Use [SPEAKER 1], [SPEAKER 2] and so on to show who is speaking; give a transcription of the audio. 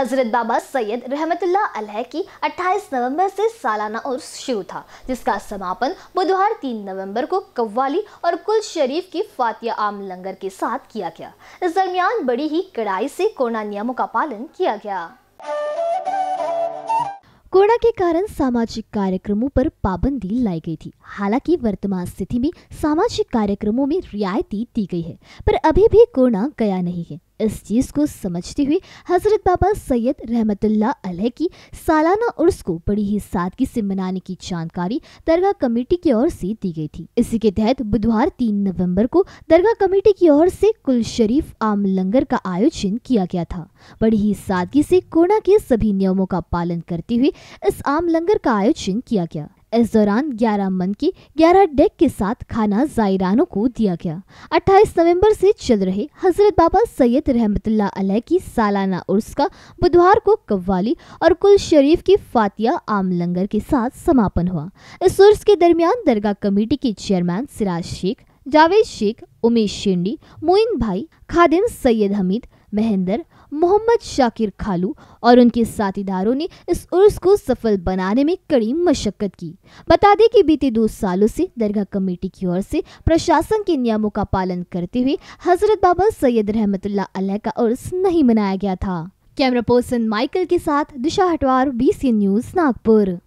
[SPEAKER 1] हज़रत बाबा सैयद रहमतुल्ला अलह की 28 नवंबर से सालाना उर्स शुरू था जिसका समापन बुधवार 3 नवंबर को कव्वाली और कुल शरीफ की फातिया आम लंगर के साथ किया गया इस दरमियान बड़ी ही कड़ाई से कोरोना नियमों का पालन किया गया कोरोना के कारण सामाजिक कार्यक्रमों पर पाबंदी लाई गई थी हालांकि वर्तमान स्थिति में सामाजिक कार्यक्रमों में रियायती दी गई है पर अभी भी कोरोना गया नहीं है इस चीज़ को समझते हुए हज़रत बाबा सैयद रहमतुल्ला अलह की सालाना उर्स को बड़ी ही सादगी से मनाने की जानकारी दरगाह कमेटी की ओर से दी गई थी इसी के तहत बुधवार तीन नवम्बर को दरगाह कमेटी की ओर से कुल शरीफ आम लंगर का आयोजन किया गया था बड़ी ही सादगी से कोरोना के सभी नियमों का पालन करते हुए इस आम लंगर का आयोजन किया गया इस दौरान 11 मन की 11 डेक के साथ खाना जायरानों को दिया गया 28 नवंबर से चल रहे हजरत बाबा सैयद रहमतुल्ला अलह की सालाना उर्स का बुधवार को कव्वाली और कुल शरीफ की फातिया आम लंगर के साथ समापन हुआ इस उर्स के दरमियान दरगाह कमेटी के चेयरमैन सिराज शेख जावेद शेख उमेश शेंडी मोइन भाई खादिम सैयद हमीद महेंद्र मोहम्मद शाकिर खालू और उनके साथीदारों ने इस उर्स को सफल बनाने में कड़ी मशक्कत की बता दें कि बीते दो सालों से दरगाह कमेटी की ओर से प्रशासन के नियमों का पालन करते हुए हजरत बाबा सैयद रहमतुल्ला का उर्स नहीं मनाया गया था कैमरा पर्सन माइकल के साथ दिशा हटवार बी न्यूज नागपुर